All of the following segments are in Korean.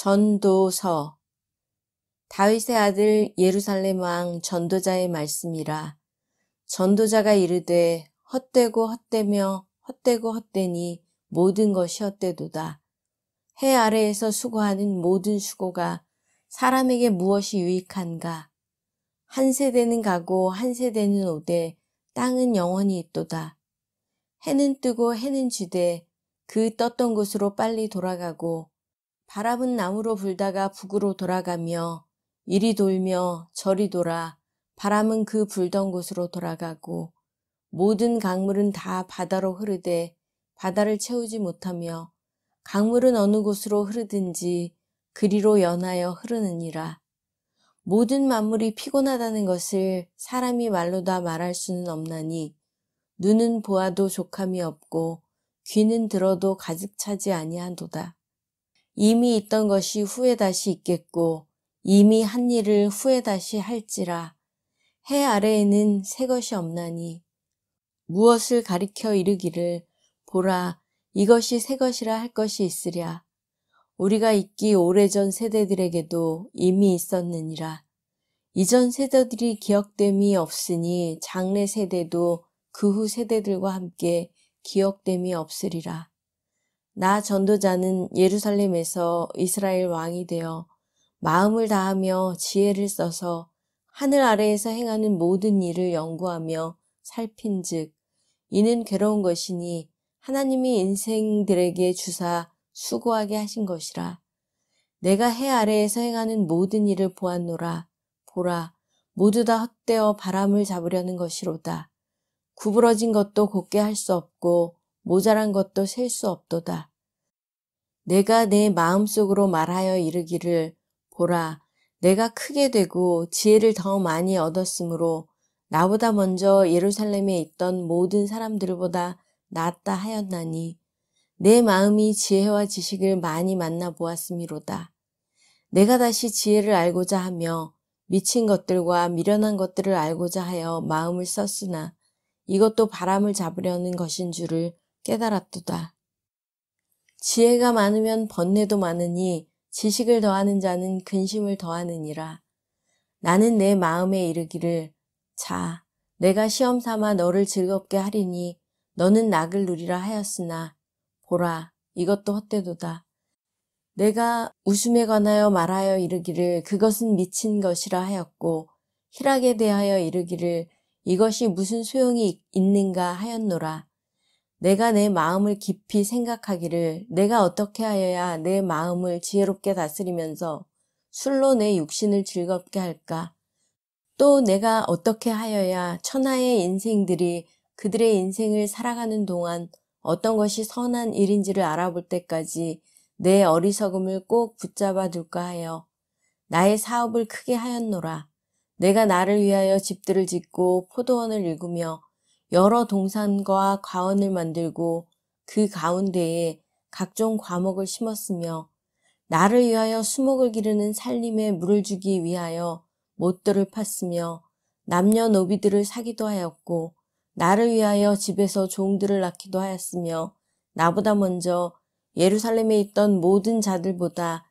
전도서 다윗의 아들 예루살렘 왕 전도자의 말씀이라 전도자가 이르되 헛되고 헛되며 헛되고 헛되니 모든 것이 헛되도다 해 아래에서 수고하는 모든 수고가 사람에게 무엇이 유익한가 한 세대는 가고 한 세대는 오되 땅은 영원히 있도다 해는 뜨고 해는 지되 그 떴던 곳으로 빨리 돌아가고 바람은 나무로 불다가 북으로 돌아가며 이리 돌며 저리 돌아 바람은 그 불던 곳으로 돌아가고 모든 강물은 다 바다로 흐르되 바다를 채우지 못하며 강물은 어느 곳으로 흐르든지 그리로 연하여 흐르느니라. 모든 만물이 피곤하다는 것을 사람이 말로 다 말할 수는 없나니 눈은 보아도 족함이 없고 귀는 들어도 가득 차지 아니한도다. 이미 있던 것이 후에 다시 있겠고 이미 한 일을 후에 다시 할지라 해 아래에는 새 것이 없나니 무엇을 가리켜 이르기를 보라 이것이 새 것이라 할 것이 있으랴 우리가 있기 오래전 세대들에게도 이미 있었느니라 이전 세대들이 기억됨이 없으니 장래 세대도 그 후 세대들과 함께 기억됨이 없으리라 나 전도자는 예루살렘에서 이스라엘 왕이 되어 마음을 다하며 지혜를 써서 하늘 아래에서 행하는 모든 일을 연구하며 살핀즉 이는 괴로운 것이니 하나님이 인생들에게 주사 수고하게 하신 것이라 내가 해 아래에서 행하는 모든 일을 보았노라 보라 모두 다 헛되어 바람을 잡으려는 것이로다 구부러진 것도 곱게 할 수 없고 모자란 것도 셀 수 없도다. 내가 내 마음속으로 말하여 이르기를 보라 내가 크게 되고 지혜를 더 많이 얻었으므로 나보다 먼저 예루살렘에 있던 모든 사람들보다 낫다 하였나니 내 마음이 지혜와 지식을 많이 만나 보았음이로다. 내가 다시 지혜를 알고자 하며 미친 것들과 미련한 것들을 알고자 하여 마음을 썼으나 이것도 바람을 잡으려는 것인 줄을 깨달았도다. 지혜가 많으면 번뇌도 많으니 지식을 더하는 자는 근심을 더하느니라. 나는 내 마음에 이르기를 자 내가 시험 삼아 너를 즐겁게 하리니 너는 낙을 누리라 하였으나 보라 이것도 헛되도다. 내가 웃음에 관하여 말하여 이르기를 그것은 미친 것이라 하였고 희락에 대하여 이르기를 이것이 무슨 소용이 있는가 하였노라. 내가 내 마음을 깊이 생각하기를 내가 어떻게 하여야 내 마음을 지혜롭게 다스리면서 술로 내 육신을 즐겁게 할까? 또 내가 어떻게 하여야 천하의 인생들이 그들의 인생을 살아가는 동안 어떤 것이 선한 일인지를 알아볼 때까지 내 어리석음을 꼭 붙잡아 둘까 하여 나의 사업을 크게 하였노라. 내가 나를 위하여 집들을 짓고 포도원을 읽으며 여러 동산과 과원을 만들고 그 가운데에 각종 과목을 심었으며 나를 위하여 수목을 기르는 살림에 물을 주기 위하여 못들을 팠으며 남녀 노비들을 사기도 하였고 나를 위하여 집에서 종들을 낳기도 하였으며 나보다 먼저 예루살렘에 있던 모든 자들보다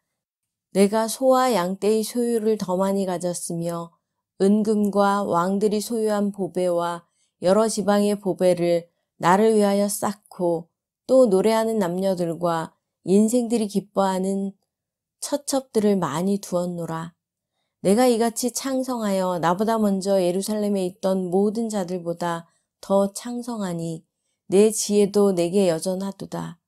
내가 소와 양떼의 소유를 더 많이 가졌으며 은금과 왕들이 소유한 보배와 여러 지방의 보배를 나를 위하여 쌓고 또 노래하는 남녀들과 인생들이 기뻐하는 처첩들을 많이 두었노라. 내가 이같이 창성하여 나보다 먼저 예루살렘에 있던 모든 자들보다 더 창성하니 내 지혜도 내게 여전하도다.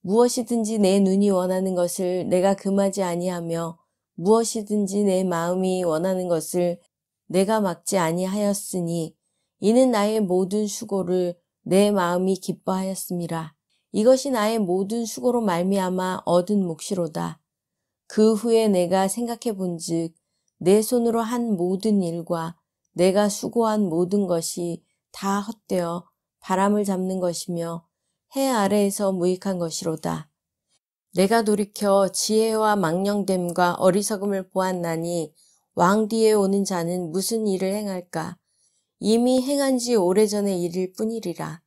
무엇이든지 내 눈이 원하는 것을 내가 금하지 아니하며 무엇이든지 내 마음이 원하는 것을 내가 막지 아니하였으니 이는 나의 모든 수고를 내 마음이 기뻐하였습니다. 이것이 나의 모든 수고로 말미암아 얻은 몫이로다. 그 후에 내가 생각해 본즉 내 손으로 한 모든 일과 내가 수고한 모든 것이 다 헛되어 바람을 잡는 것이며 해 아래에서 무익한 것이로다. 내가 돌이켜 지혜와 망령됨과 어리석음을 보았나니 왕 뒤에 오는 자는 무슨 일을 행할까? 이미 행한 지 오래전의 일일 뿐이리라.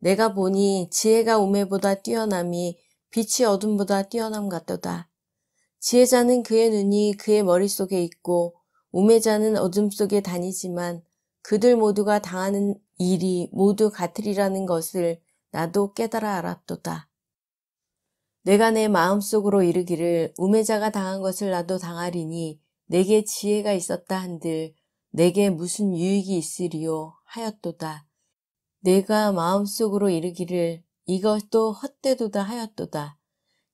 내가 보니 지혜가 우매보다 뛰어남이 빛이 어둠보다 뛰어남 같도다. 지혜자는 그의 눈이 그의 머릿속에 있고 우매자는 어둠 속에 다니지만 그들 모두가 당하는 일이 모두 같으리라는 것을 나도 깨달아 알았도다. 내가 내 마음속으로 이르기를 우매자가 당한 것을 나도 당하리니 내게 지혜가 있었다 한들 내게 무슨 유익이 있으리요 하였도다. 내가 마음속으로 이르기를 이것도 헛되도다 하였도다.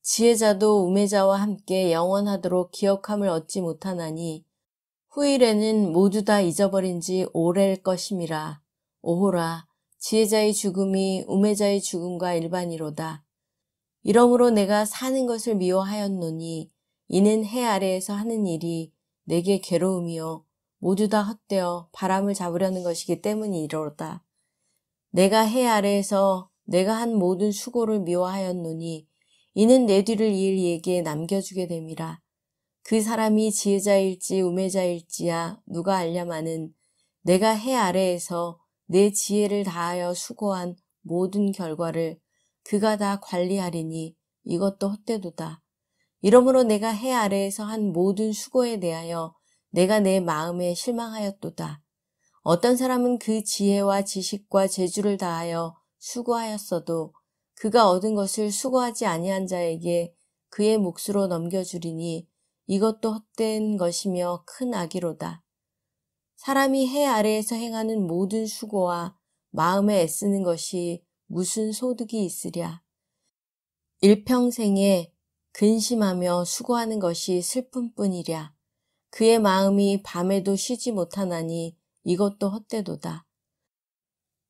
지혜자도 우매자와 함께 영원하도록 기억함을 얻지 못하나니 후일에는 모두 다 잊어버린 지 오래일 것임이라. 오호라 지혜자의 죽음이 우매자의 죽음과 일반이로다. 이러므로 내가 사는 것을 미워하였노니 이는 해 아래에서 하는 일이 내게 괴로움이요 모두 다 헛되어 바람을 잡으려는 것이기 때문이 이러다. 내가 해 아래에서 내가 한 모든 수고를 미워하였노니 이는 내 뒤를 이을 이에게 남겨주게 됨이라. 그 사람이 지혜자일지 우매자일지야 누가 알랴마는 내가 해 아래에서 내 지혜를 다하여 수고한 모든 결과를 그가 다 관리하리니 이것도 헛되도다. 이러므로 내가 해 아래에서 한 모든 수고에 대하여 내가 내 마음에 실망하였도다. 어떤 사람은 그 지혜와 지식과 재주를 다하여 수고하였어도 그가 얻은 것을 수고하지 아니한 자에게 그의 몫으로 넘겨주리니 이것도 헛된 것이며 큰 악이로다. 사람이 해 아래에서 행하는 모든 수고와 마음에 애쓰는 것이 무슨 소득이 있으랴. 일평생에 근심하며 수고하는 것이 슬픔뿐이랴. 그의 마음이 밤에도 쉬지 못하나니 이것도 헛되도다.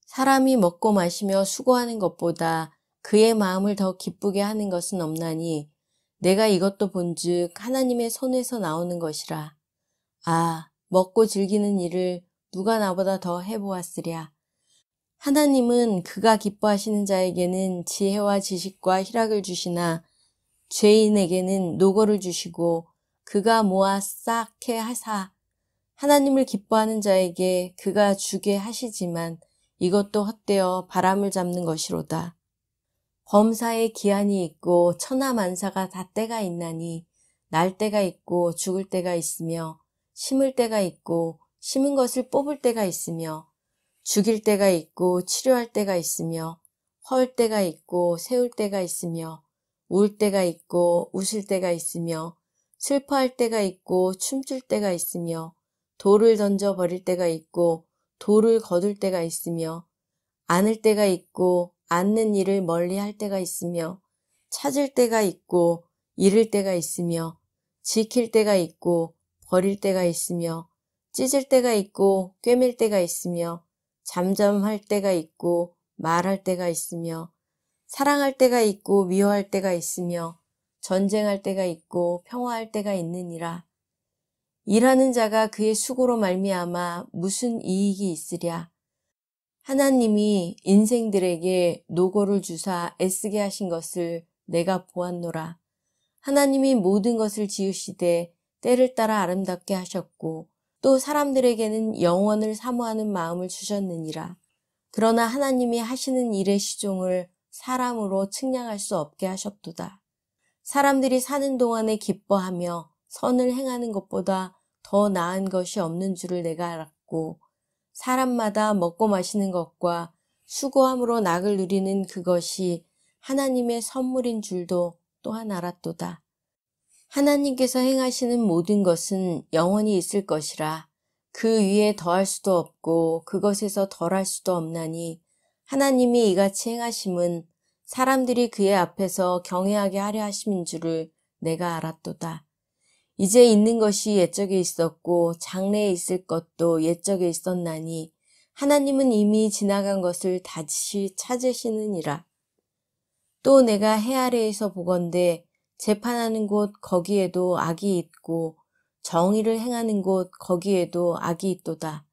사람이 먹고 마시며 수고하는 것보다 그의 마음을 더 기쁘게 하는 것은 없나니 내가 이것도 본즉 하나님의 손에서 나오는 것이라. 아, 먹고 즐기는 일을 누가 나보다 더 해보았으랴. 하나님은 그가 기뻐하시는 자에게는 지혜와 지식과 희락을 주시나 죄인에게는 노고를 주시고 그가 모아 쌓게 하사 하나님을 기뻐하는 자에게 그가 주게 하시지만 이것도 헛되어 바람을 잡는 것이로다. 범사에 기한이 있고 천하 만사가 다 때가 있나니 날 때가 있고 죽을 때가 있으며 심을 때가 있고 심은 것을 뽑을 때가 있으며 죽일 때가 있고 치료할 때가 있으며 헐 때가 있고 세울 때가 있으며 울 때가 있고 웃을 때가 있으며 슬퍼할 때가 있고 춤출 때가 있으며 돌을 던져 버릴 때가 있고 돌을 거둘 때가 있으며 안을 때가 있고 앉는 일을 멀리 할 때가 있으며 찾을 때가 있고 잃을 때가 있으며 지킬 때가 있고 버릴 때가 있으며 찢을 때가 있고 꿰맬 때가 있으며 잠잠할 때가 있고 말할 때가 있으며 사랑할 때가 있고 미워할 때가 있으며 전쟁할 때가 있고 평화할 때가 있느니라. 일하는 자가 그의 수고로 말미암아 무슨 이익이 있으랴. 하나님이 인생들에게 노고를 주사 애쓰게 하신 것을 내가 보았노라. 하나님이 모든 것을 지으시되 때를 따라 아름답게 하셨고 또 사람들에게는 영원을 사모하는 마음을 주셨느니라. 그러나 하나님이 하시는 일의 시종을 사람으로 측량할 수 없게 하셨도다. 사람들이 사는 동안에 기뻐하며 선을 행하는 것보다 더 나은 것이 없는 줄을 내가 알았고 사람마다 먹고 마시는 것과 수고함으로 낙을 누리는 그것이 하나님의 선물인 줄도 또한 알았도다. 하나님께서 행하시는 모든 것은 영원히 있을 것이라 그 위에 더할 수도 없고 그것에서 덜할 수도 없나니 하나님이 이같이 행하심은 사람들이 그의 앞에서 경외하게 하려 하심인 줄을 내가 알았도다. 이제 있는 것이 옛적에 있었고 장래에 있을 것도 옛적에 있었나니 하나님은 이미 지나간 것을 다시 찾으시느니라. 또 내가 해 아래에서 보건대 재판하는 곳 거기에도 악이 있고 정의를 행하는 곳 거기에도 악이 있도다.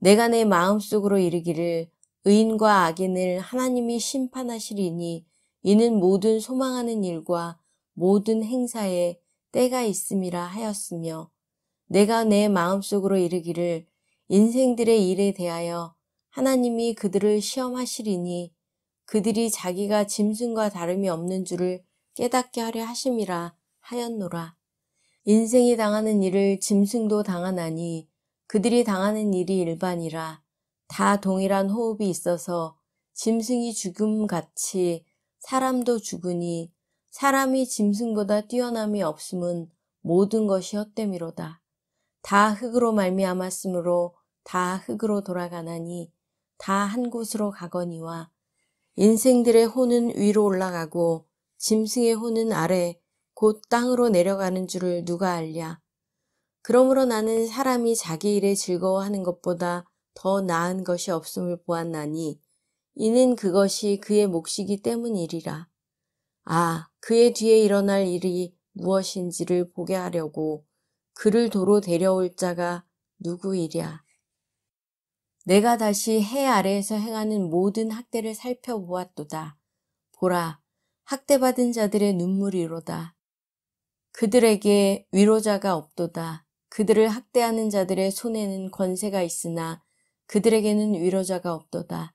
내가 내 마음속으로 이르기를 의인과 악인을 하나님이 심판하시리니 이는 모든 소망하는 일과 모든 행사에 때가 있음이라 하였으며 내가 내 마음속으로 이르기를 인생들의 일에 대하여 하나님이 그들을 시험하시리니 그들이 자기가 짐승과 다름이 없는 줄을 깨닫게 하려 하심이라 하였노라. 인생이 당하는 일을 짐승도 당하나니 그들이 당하는 일이 일반이라. 다 동일한 호흡이 있어서 짐승이 죽음같이 사람도 죽으니 사람이 짐승보다 뛰어남이 없음은 모든 것이 헛됨이로다. 다 흙으로 말미암았으므로 다 흙으로 돌아가나니 다 한 곳으로 가거니와 인생들의 혼은 위로 올라가고 짐승의 혼은 아래 곧 땅으로 내려가는 줄을 누가 알랴. 그러므로 나는 사람이 자기 일에 즐거워하는 것보다 더 나은 것이 없음을 보았나니 이는 그것이 그의 몫이기 때문이리라. 아, 그의 뒤에 일어날 일이 무엇인지를 보게 하려고 그를 도로 데려올 자가 누구이랴. 내가 다시 해 아래에서 행하는 모든 학대를 살펴보았도다. 보라, 학대받은 자들의 눈물이로다. 그들에게 위로자가 없도다. 그들을 학대하는 자들의 손에는 권세가 있으나 그들에게는 위로자가 없도다.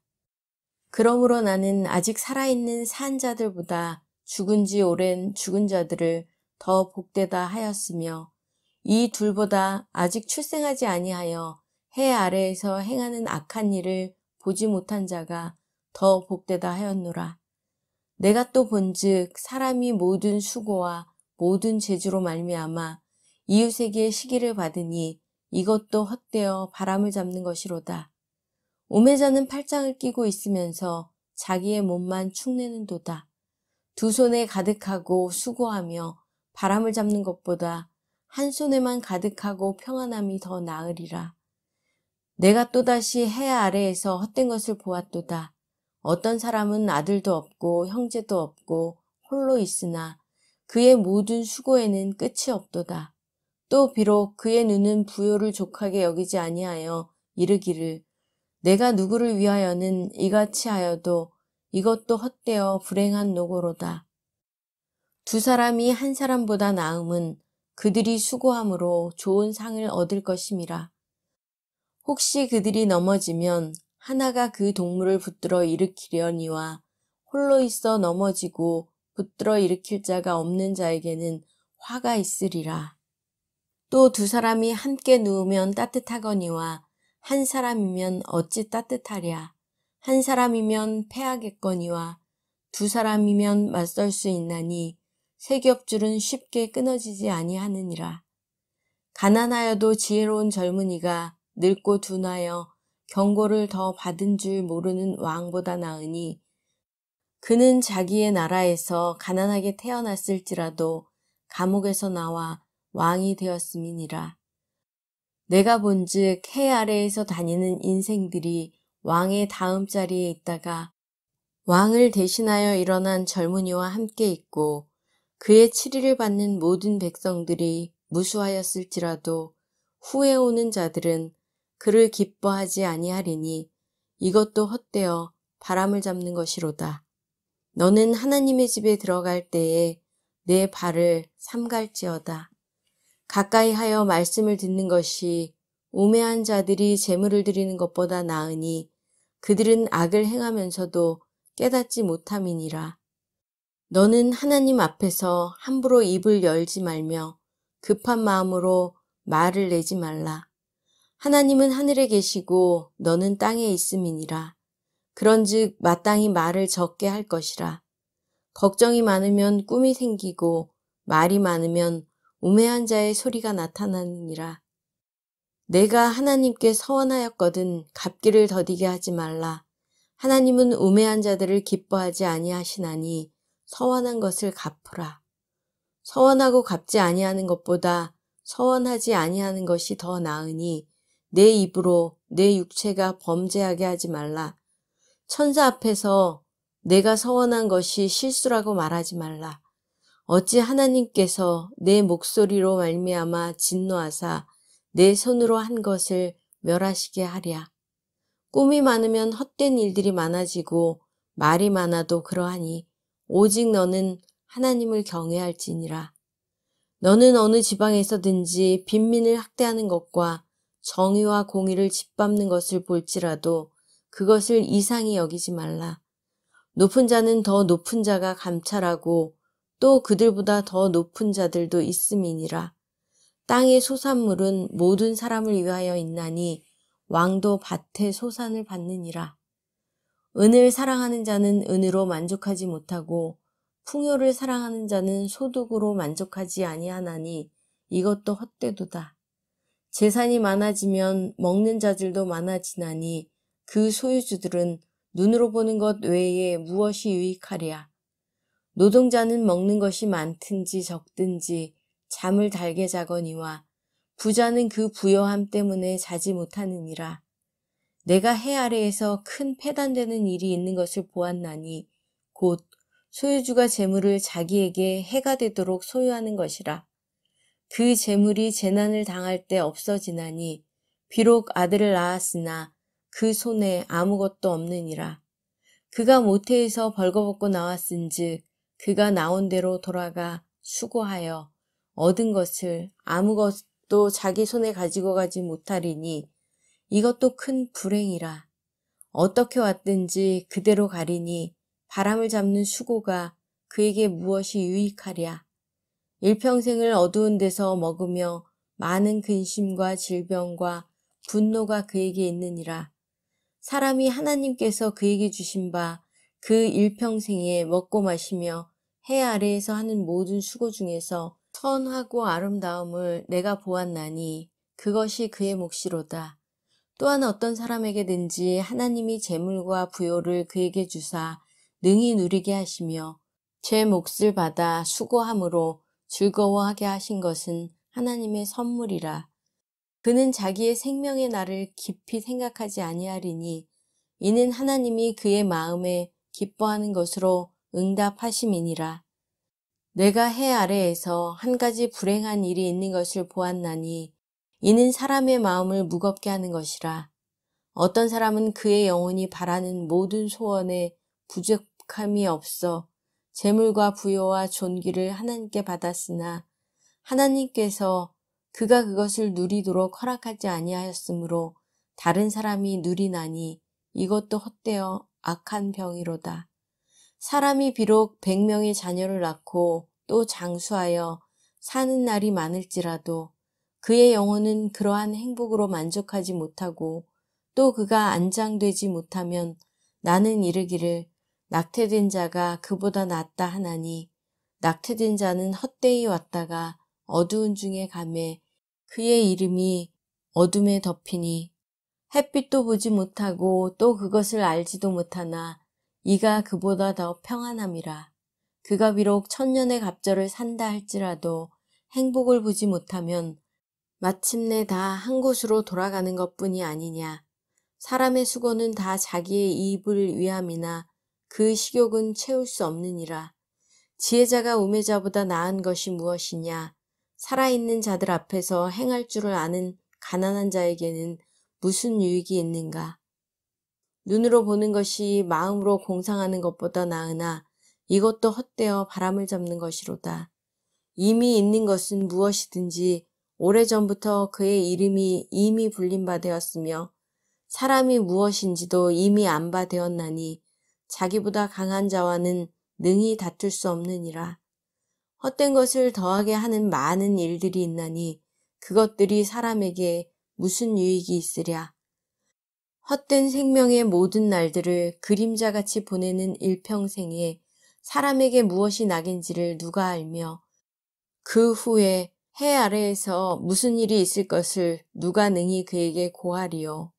그러므로 나는 아직 살아있는 산 자들보다 죽은 지 오랜 죽은 자들을 더 복되다 하였으며 이 둘보다 아직 출생하지 아니하여 해 아래에서 행하는 악한 일을 보지 못한 자가 더 복되다 하였노라. 내가 또 본즉 사람이 모든 수고와 모든 재주로 말미암아 이웃에게 시기를 받으니 이것도 헛되어 바람을 잡는 것이로다. 오매자는 팔짱을 끼고 있으면서 자기의 몸만 축내는 도다. 두 손에 가득하고 수고하며 바람을 잡는 것보다 한 손에만 가득하고 평안함이 더 나으리라. 내가 또다시 해 아래에서 헛된 것을 보았도다. 어떤 사람은 아들도 없고 형제도 없고 홀로 있으나 그의 모든 수고에는 끝이 없도다. 또 비록 그의 눈은 부요를 족하게 여기지 아니하여 이르기를 내가 누구를 위하여는 이같이 하여도 이것도 헛되어 불행한 노고로다. 두 사람이 한 사람보다 나음은 그들이 수고함으로 좋은 상을 얻을 것임이라. 혹시 그들이 넘어지면 하나가 그 동물을 붙들어 일으키려니와 홀로 있어 넘어지고 붙들어 일으킬 자가 없는 자에게는 화가 있으리라. 또두 사람이 함께 누우면 따뜻하거니와 한 사람이면 어찌 따뜻하랴. 한 사람이면 패하겠거니와 두 사람이면 맞설 수 있나니 세 겹줄은 쉽게 끊어지지 아니하느니라. 가난하여도 지혜로운 젊은이가 늙고 둔하여 경고를 더 받은 줄 모르는 왕보다 나으니 그는 자기의 나라에서 가난하게 태어났을지라도 감옥에서 나와 왕이 되었음이니라. 내가 본즉 해 아래에서 다니는 인생들이 왕의 다음 자리에 있다가 왕을 대신하여 일어난 젊은이와 함께 있고 그의 치리를 받는 모든 백성들이 무수하였을지라도 후에 오는 자들은 그를 기뻐하지 아니하리니 이것도 헛되어 바람을 잡는 것이로다. 너는 하나님의 집에 들어갈 때에 내 발을 삼갈지어다. 가까이 하여 말씀을 듣는 것이 우매한 자들이 재물을 드리는 것보다 나으니 그들은 악을 행하면서도 깨닫지 못함이니라. 너는 하나님 앞에서 함부로 입을 열지 말며 급한 마음으로 말을 내지 말라. 하나님은 하늘에 계시고 너는 땅에 있음이니라. 그런즉 마땅히 말을 적게 할 것이라. 걱정이 많으면 꿈이 생기고 말이 많으면 우매한 자의 소리가 나타나느니라. 내가 하나님께 서원하였거든 갚기를 더디게 하지 말라. 하나님은 우매한 자들을 기뻐하지 아니하시나니 서원한 것을 갚으라. 서원하고 갚지 아니하는 것보다 서원하지 아니하는 것이 더 나으니 내 입으로 내 육체가 범죄하게 하지 말라. 천사 앞에서 내가 서원한 것이 실수라고 말하지 말라. 어찌 하나님께서 내 목소리로 말미암아 진노하사 내 손으로 한 것을 멸하시게 하랴. 꿈이 많으면 헛된 일들이 많아지고 말이 많아도 그러하니 오직 너는 하나님을 경외할지니라. 너는 어느 지방에서든지 빈민을 학대하는 것과 정의와 공의를 짓밟는 것을 볼지라도 그것을 이상히 여기지 말라. 높은 자는 더 높은 자가 감찰하고 또 그들보다 더 높은 자들도 있음이니라. 땅의 소산물은 모든 사람을 위하여 있나니 왕도 밭의 소산을 받느니라. 은을 사랑하는 자는 은으로 만족하지 못하고 풍요를 사랑하는 자는 소득으로 만족하지 아니하나니 이것도 헛되도다. 재산이 많아지면 먹는 자들도 많아지나니 그 소유주들은 눈으로 보는 것 외에 무엇이 유익하랴. 노동자는 먹는 것이 많든지 적든지 잠을 달게 자거니와 부자는 그 부여함 때문에 자지 못하느니라. 내가 해 아래에서 큰 패단되는 일이 있는 것을 보았나니 곧 소유주가 재물을 자기에게 해가 되도록 소유하는 것이라. 그 재물이 재난을 당할 때 없어지나니 비록 아들을 낳았으나 그 손에 아무것도 없느니라. 그가 모태에서 벌거벗고 나왔은즉 그가 나온 대로 돌아가 수고하여 얻은 것을 아무것도 자기 손에 가지고 가지 못하리니 이것도 큰 불행이라. 어떻게 왔든지 그대로 가리니 바람을 잡는 수고가 그에게 무엇이 유익하랴. 일평생을 어두운 데서 먹으며 많은 근심과 질병과 분노가 그에게 있느니라. 사람이 하나님께서 그에게 주신 바그 일평생에 먹고 마시며 해 아래에서 하는 모든 수고 중에서 선하고 아름다움을 내가 보았나니 그것이 그의 몫이로다. 또한 어떤 사람에게든지 하나님이 재물과 부요를 그에게 주사 능히 누리게 하시며 제 몫을 받아 수고함으로 즐거워하게 하신 것은 하나님의 선물이라. 그는 자기의 생명의 날을 깊이 생각하지 아니하리니 이는 하나님이 그의 마음에 기뻐하는 것으로 응답하심이니라. 내가 해 아래에서 한 가지 불행한 일이 있는 것을 보았나니 이는 사람의 마음을 무겁게 하는 것이라. 어떤 사람은 그의 영혼이 바라는 모든 소원에 부족함이 없어 재물과 부여와 존귀를 하나님께 받았으나 하나님께서 그가 그것을 누리도록 허락하지 아니하였으므로 다른 사람이 누리나니 이것도 헛되어 악한 병이로다. 사람이 비록 백명의 자녀를 낳고 또 장수하여 사는 날이 많을지라도 그의 영혼은 그러한 행복으로 만족하지 못하고 또 그가 안장되지 못하면 나는 이르기를 낙태된 자가 그보다 낫다 하나니 낙태된 자는 헛되이 왔다가 어두운 중에 감해 그의 이름이 어둠에 덮이니 햇빛도 보지 못하고 또 그것을 알지도 못하나 이가 그보다 더 평안함이라. 그가 비록 천년의 갑절을 산다 할지라도 행복을 보지 못하면 마침내 다 한 곳으로 돌아가는 것뿐이 아니냐. 사람의 수고는 다 자기의 이입을 위함이나 그 식욕은 채울 수 없느니라. 지혜자가 우매자보다 나은 것이 무엇이냐. 살아있는 자들 앞에서 행할 줄을 아는 가난한 자에게는 무슨 유익이 있는가? 눈으로 보는 것이 마음으로 공상하는 것보다 나으나 이것도 헛되어 바람을 잡는 것이로다. 이미 있는 것은 무엇이든지 오래전부터 그의 이름이 이미 불린 바 되었으며 사람이 무엇인지도 이미 안 바 되었나니 자기보다 강한 자와는 능히 다툴 수 없느니라. 헛된 것을 더하게 하는 많은 일들이 있나니 그것들이 사람에게 무슨 유익이 있으랴. 헛된 생명의 모든 날들을 그림자같이 보내는 일평생에 사람에게 무엇이 낙인지를 누가 알며 그 후에 해 아래에서 무슨 일이 있을 것을 누가 능히 그에게 고하리요.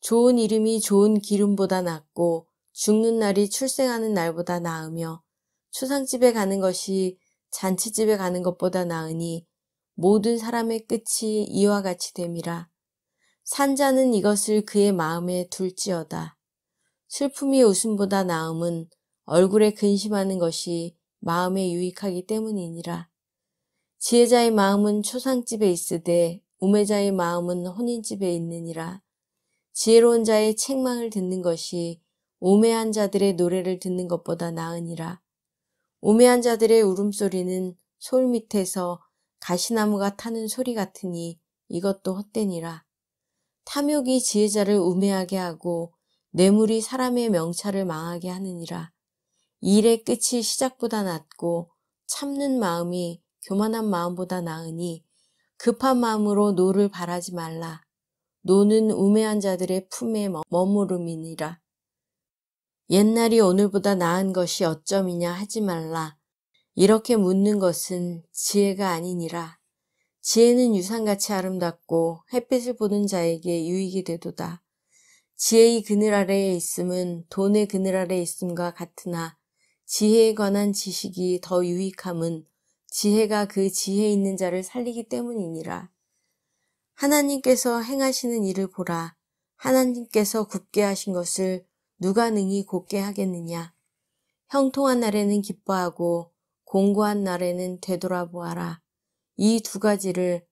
좋은 이름이 좋은 기름보다 낫고 죽는 날이 출생하는 날보다 나으며 추상집에 가는 것이 잔치집에 가는 것보다 나으니 모든 사람의 끝이 이와 같이 됨이라. 산자는 이것을 그의 마음에 둘지어다. 슬픔이 웃음보다 나음은 얼굴에 근심하는 것이 마음에 유익하기 때문이니라. 지혜자의 마음은 초상집에 있으되 우매자의 마음은 혼인집에 있느니라. 지혜로운 자의 책망을 듣는 것이 우매한 자들의 노래를 듣는 것보다 나으니라. 우매한 자들의 울음소리는 솔 밑에서 가시나무가 타는 소리 같으니 이것도 헛되니라. 탐욕이 지혜자를 우매하게 하고 뇌물이 사람의 명찰을 망하게 하느니라. 일의 끝이 시작보다 낫고 참는 마음이 교만한 마음보다 나으니 급한 마음으로 노를 바라지 말라. 노는 우매한 자들의 품에 머무름이니라. 옛날이 오늘보다 나은 것이 어쩜이냐 하지 말라. 이렇게 묻는 것은 지혜가 아니니라. 지혜는 유산같이 아름답고 햇빛을 보는 자에게 유익이 되도다. 지혜의 그늘 아래에 있음은 돈의 그늘 아래에 있음과 같으나 지혜에 관한 지식이 더 유익함은 지혜가 그 지혜 있는 자를 살리기 때문이니라. 하나님께서 행하시는 일을 보라. 하나님께서 굽게 하신 것을 누가 능히 곱게 하겠느냐. 형통한 날에는 기뻐하고 공고한 날에는 되돌아보아라. 이 두 가지를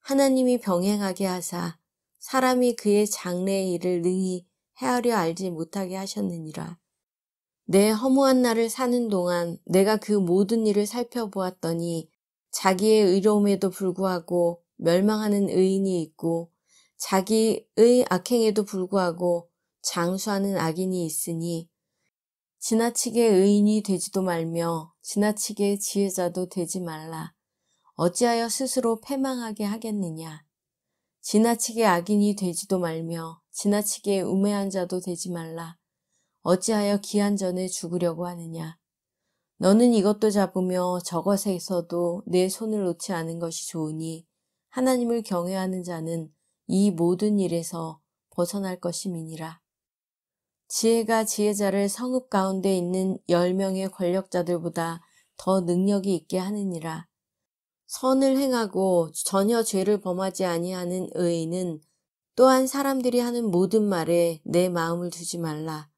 하나님이 병행하게 하사 사람이 그의 장래의 일을 능히 헤아려 알지 못하게 하셨느니라. 내 허무한 날을 사는 동안 내가 그 모든 일을 살펴보았더니 자기의 의로움에도 불구하고 멸망하는 의인이 있고 자기의 악행에도 불구하고 장수하는 악인이 있으니 지나치게 의인이 되지도 말며 지나치게 지혜자도 되지 말라. 어찌하여 스스로 패망하게 하겠느냐. 지나치게 악인이 되지도 말며 지나치게 우매한 자도 되지 말라. 어찌하여 기한 전에 죽으려고 하느냐. 너는 이것도 잡으며 저것에서도 내 손을 놓지 않은 것이 좋으니 하나님을 경외하는 자는 이 모든 일에서 벗어날 것임이니라. 지혜가 지혜자를 성읍 가운데 있는 열명의 권력자들보다 더 능력이 있게 하느니라. 선을 행하고 전혀 죄를 범하지 아니하는 의인은 또한 사람들이 하는 모든 말에 내 마음을 두지 말라.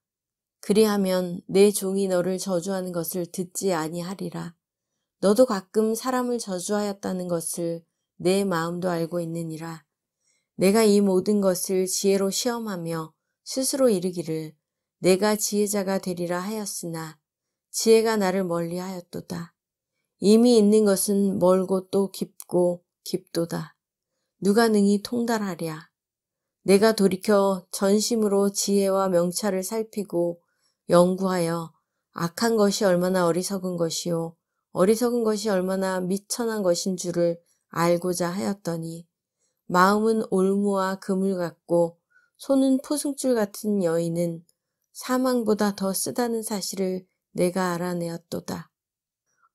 그리하면 내 종이 너를 저주하는 것을 듣지 아니하리라. 너도 가끔 사람을 저주하였다는 것을 내 마음도 알고 있느니라. 내가 이 모든 것을 지혜로 시험하며 스스로 이르기를 내가 지혜자가 되리라 하였으나 지혜가 나를 멀리 하였도다. 이미 있는 것은 멀고 또 깊고 깊도다. 누가 능히 통달하랴. 내가 돌이켜 전심으로 지혜와 명찰을 살피고 연구하여 악한 것이 얼마나 어리석은 것이요 어리석은 것이 얼마나 미천한 것인 줄을 알고자 하였더니 마음은 올무와 금을 같고 손은 포승줄 같은 여인은 사망보다 더 쓰다는 사실을 내가 알아내었도다.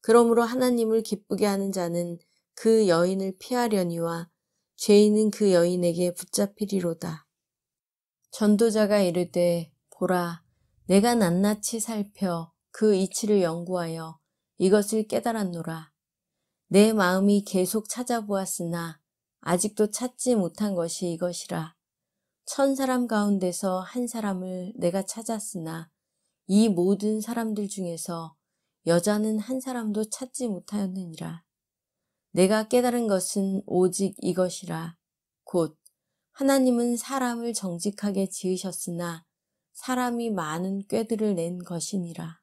그러므로 하나님을 기쁘게 하는 자는 그 여인을 피하려니와 죄인은 그 여인에게 붙잡히리로다. 전도자가 이르되 보라 내가 낱낱이 살펴 그 이치를 연구하여 이것을 깨달았노라. 내 마음이 계속 찾아보았으나 아직도 찾지 못한 것이 이것이라. 천 사람 가운데서 한 사람을 내가 찾았으나 이 모든 사람들 중에서 여자는 한 사람도 찾지 못하였느니라. 내가 깨달은 것은 오직 이것이라. 곧 하나님은 사람을 정직하게 지으셨으나 사람이 많은 꾀들을 낸 것이니라.